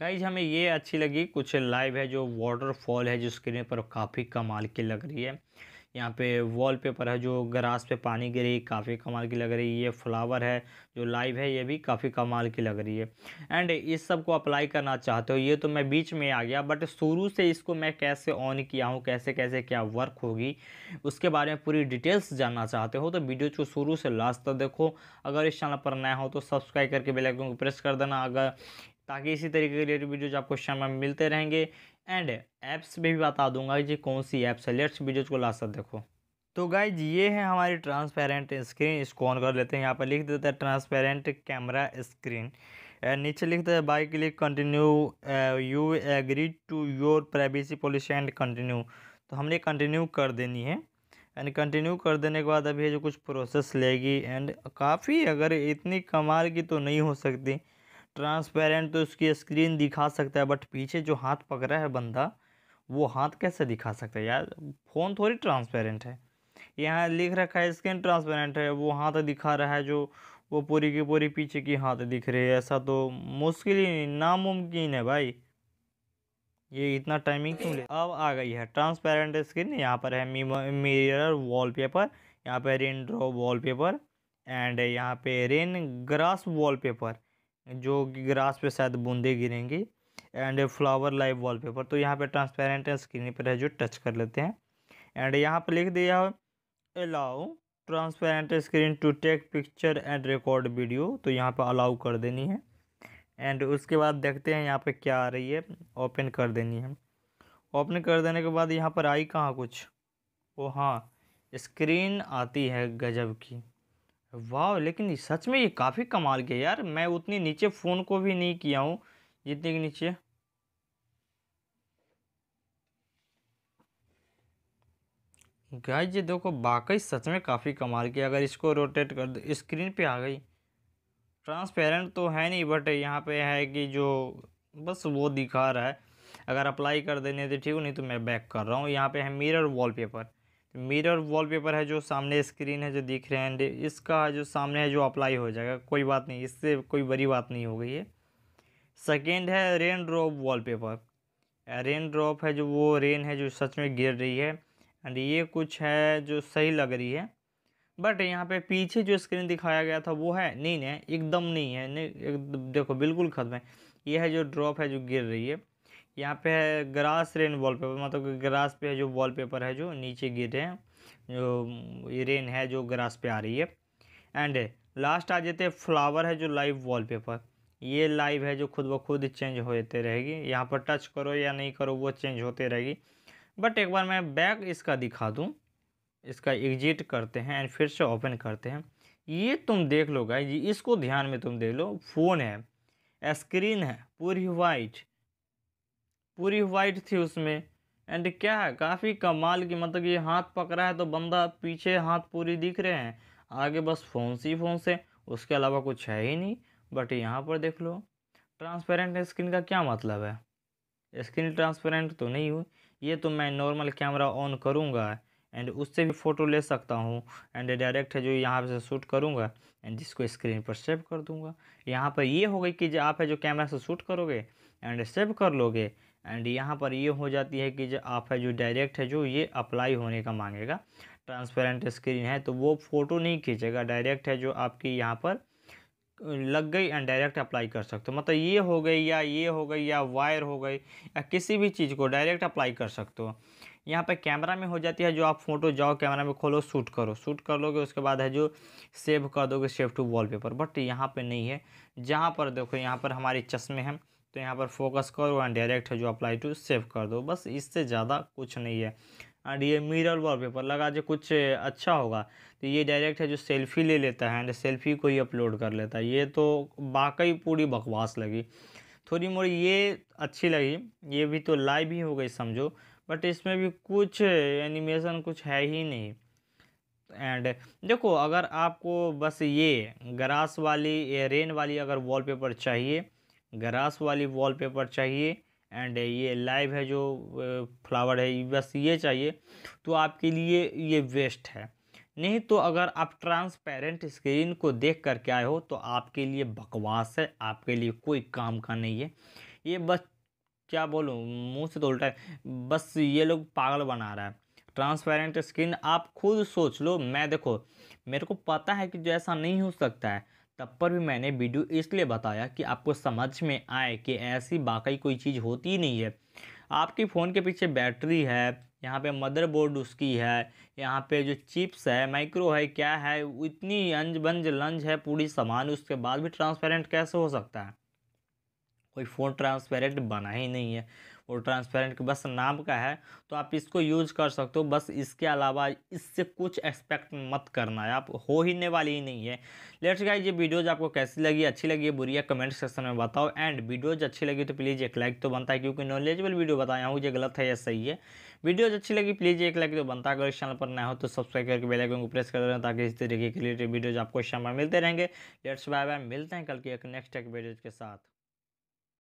guys हमें ये अच्छी लगी कुछ लाइव है जो वाटरफॉल है जो स्क्रीन पर काफ़ी कमाल की लग रही है यहाँ पे वॉल पेपर है जो ग्रास पे पानी गिरी काफ़ी कमाल की लग रही है ये फ्लावर है जो लाइव है ये भी काफ़ी कमाल की लग रही है एंड इस सब को अप्लाई करना चाहते हो ये तो मैं बीच में आ गया बट शुरू से इसको मैं कैसे ऑन किया हूँ कैसे कैसे क्या वर्क होगी उसके बारे में पूरी डिटेल्स जानना चाहते हो तो वीडियो को शुरू से लास्ट तक देखो अगर इस चैनल पर नया हो तो सब्सक्राइब करके बेलाइकन को प्रेस कर देना अगर ताकि इसी तरीके के रिलेटेड वीडियोज आपको शाम में मिलते रहेंगे एंड ऐप्स में भी बता दूंगा कि कौन सी ऐप्स है लेट्स वीडियोज को लास्ट तक देखो तो गाइज ये है हमारी ट्रांसपेरेंट स्क्रीन इसको ऑन कर लेते हैं यहाँ पर लिख देते हैं ट्रांसपेरेंट कैमरा स्क्रीन नीचे लिख हैं by click continue you agree to your privacy policy and continue तो हमने कंटिन्यू कर देनी है एंड कंटिन्यू कर देने के बाद अभी जो कुछ प्रोसेस लेगी एंड काफ़ी अगर इतनी कमाल की तो नहीं हो सकती ट्रांसपेरेंट तो उसकी स्क्रीन दिखा सकता है बट पीछे जो हाथ पकड़ा है बंदा वो हाथ कैसे दिखा सकता है यार फ़ोन थोड़ी ट्रांसपेरेंट है यहाँ लिख रखा है स्क्रीन ट्रांसपेरेंट है वो हाथ दिखा रहा है जो वो पूरी की पूरी पीछे की हाथ दिख रही है ऐसा तो मुश्किल ही नहीं नामुमकिन है भाई ये इतना टाइमिंग क्यों ले अब आ गई है ट्रांसपेरेंट स्क्रीन यहाँ पर है मिरर पेपर यहाँ पर रेन ड्रॉ पेपर एंड यहाँ पे रेन ग्रास पेपर जो ग्रास पे शायद बूंदे गिरेंगी एंड फ्लावर लाइव वॉलपेपर तो यहाँ पे ट्रांसपेरेंट स्क्रीन पर है जो टच कर लेते हैं एंड यहाँ पे लिख दिया allow transparent screen to take picture and record video तो यहाँ पे अलाउ कर देनी है एंड उसके बाद देखते हैं यहाँ पे क्या आ रही है ओपन कर देनी है ओपन कर देने के बाद यहाँ पर आई कहाँ कुछ वो हाँ स्क्रीन आती है गजब की वाह लेकिन सच में ये काफ़ी कमाल किया यार मैं उतनी नीचे फ़ोन को भी नहीं किया हूँ जितने के नीचे गाय ये देखो वाकई सच में काफ़ी कमाल किया अगर इसको रोटेट कर दो स्क्रीन पे आ गई ट्रांसपेरेंट तो है नहीं बट यहाँ पे है कि जो बस वो दिखा रहा है अगर अप्लाई कर देने तो ठीक हो नहीं तो मैं बैक कर रहा हूँ यहाँ पे है मिरर वॉलपेपर मिरर वॉलपेपर है जो सामने स्क्रीन है जो दिख रहे हैं इसका जो सामने है जो अप्लाई हो जाएगा कोई बात नहीं इससे कोई बड़ी बात नहीं हो गई है सेकेंड है rain drop wallpaper rain drop है जो वो रेन है जो सच में गिर रही है एंड ये कुछ है जो सही लग रही है बट यहाँ पे पीछे जो स्क्रीन दिखाया गया था वो है नहीं नहीं एकदम नहीं है नहीं एक, देखो बिल्कुल ख़त्म है ये है जो ड्रॉप है जो गिर रही है यहाँ पे है ग्रास रेन वॉलपेपर मतलब ग्रास पे जो वॉलपेपर है जो नीचे गिर रहे हैं जो ये रेन है जो ग्रास पे आ रही है एंड लास्ट आ जाते हैं फ्लावर है जो लाइव वॉलपेपर ये लाइव है जो खुद ब खुद चेंज होते रहेगी यहाँ पर टच करो या नहीं करो वो चेंज होते रहेगी बट एक बार मैं बैक इसका दिखा दूँ इसका एग्जिट करते हैं एंड फिर से ओपन करते हैं ये तुम देख लो गाई जी इसको ध्यान में तुम देख लो फ़ोन है स्क्रीन है पूरी वाइट पूरी वाइट थी उसमें एंड क्या है काफ़ी कमाल की मतलब ये हाथ पकड़ा है तो बंदा पीछे हाथ पूरी दिख रहे हैं आगे बस फोन सी फोन से उसके अलावा कुछ है ही नहीं बट यहाँ पर देख लो ट्रांसपेरेंट स्क्रीन का क्या मतलब है स्क्रीन ट्रांसपेरेंट तो नहीं हुई ये तो मैं नॉर्मल कैमरा ऑन करूँगा एंड उससे भी फ़ोटो ले सकता हूँ एंड डायरेक्ट है जो यहाँ से शूट करूँगा एंड जिसको स्क्रीन पर सेव कर दूँगा यहाँ पर ये हो होगा कि जो आप है जो कैमरा से शूट करोगे एंड सेव कर लोगे एंड यहाँ पर ये हो जाती है कि जो आप है जो डायरेक्ट है जो ये अप्लाई होने का मांगेगा ट्रांसपेरेंट स्क्रीन है तो वो फ़ोटो नहीं खींचेगा डायरेक्ट है जो आपकी यहाँ पर लग गई एंड डायरेक्ट अप्लाई कर सकते हो मतलब ये हो गई या ये हो गई या वायर हो गई या किसी भी चीज़ को डायरेक्ट अप्लाई कर सकते हो यहाँ पे कैमरा में हो जाती है जो आप फोटो जाओ कैमरा में खोलो शूट करो शूट कर लोगे उसके बाद है जो सेव कर दोगे सेव टू वॉलपेपर बट यहाँ पे नहीं है जहाँ पर देखो यहाँ पर हमारे चश्मे हैं तो यहाँ पर फोकस करो एंड डायरेक्ट है जो अप्लाई टू सेव कर दो बस इससे ज़्यादा कुछ नहीं है एंड ये मिरर पेपर लगा जो कुछ अच्छा होगा तो ये डायरेक्ट है जो सेल्फी ले लेता है एंड सेल्फी को ही अपलोड कर लेता है ये तो वाकई पूरी बकवास लगी थोड़ी मोड़ी ये अच्छी लगी ये भी तो लाइव ही हो गई समझो बट इसमें भी कुछ एनिमेशन कुछ है ही नहीं एंड देखो अगर आपको बस ये ग्रास वाली या रेन वाली अगर वॉलपेपर चाहिए ग्रास वाली वॉलपेपर चाहिए एंड ये लाइव है जो फ्लावर है बस ये चाहिए तो आपके लिए ये वेस्ट है नहीं तो अगर आप ट्रांसपेरेंट स्क्रीन को देख कर के आए हो तो आपके लिए बकवास है आपके लिए कोई काम का नहीं है ये बस क्या बोलूँ मुँह से तो उल्टा है बस ये लोग पागल बना रहा है ट्रांसपेरेंट स्क्रीन आप खुद सोच लो मैं देखो मेरे को पता है कि जो ऐसा नहीं हो सकता है तब पर भी मैंने वीडियो इसलिए बताया कि आपको समझ में आए कि ऐसी बाकी कोई चीज़ होती नहीं है आपके फ़ोन के पीछे बैटरी है यहाँ पे मदरबोर्ड उसकी है यहाँ पे जो चिप्स है माइक्रो है क्या है इतनी अंज बंज लंज है पूरी सामान उसके बाद भी ट्रांसपेरेंट कैसे हो सकता है कोई फ़ोन ट्रांसपेरेंट बना ही नहीं है वो ट्रांसपेरेंट बस नाम का है तो आप इसको यूज कर सकते हो बस इसके अलावा इससे कुछ एक्सपेक्ट मत करना है आप हो हीने वाली ही नहीं है लेट्स गाइस ये वीडियोज आपको कैसी लगी अच्छी लगी है बुरी है कमेंट सेक्शन में बताओ एंड वीडियोज अच्छी लगी तो प्लीज़ एक लाइक तो बनता है क्योंकि नॉलेजेबल वीडियो बताया हूँ ये गलत है या सही है वीडियोज अच्छी लगी प्लीज़ एक लाइक तो बनता है अगर इस चैनल पर ना हो तो सब्सक्राइब करके बेलाइकन को प्रेस कर देना ताकि इस तरीके के रिलेटेड वीडियोज आपको शाम में मिलते रहेंगे लेट्स बाय बाय मिलते हैं कल के एक नेक्स्ट एक वीडियोज के साथ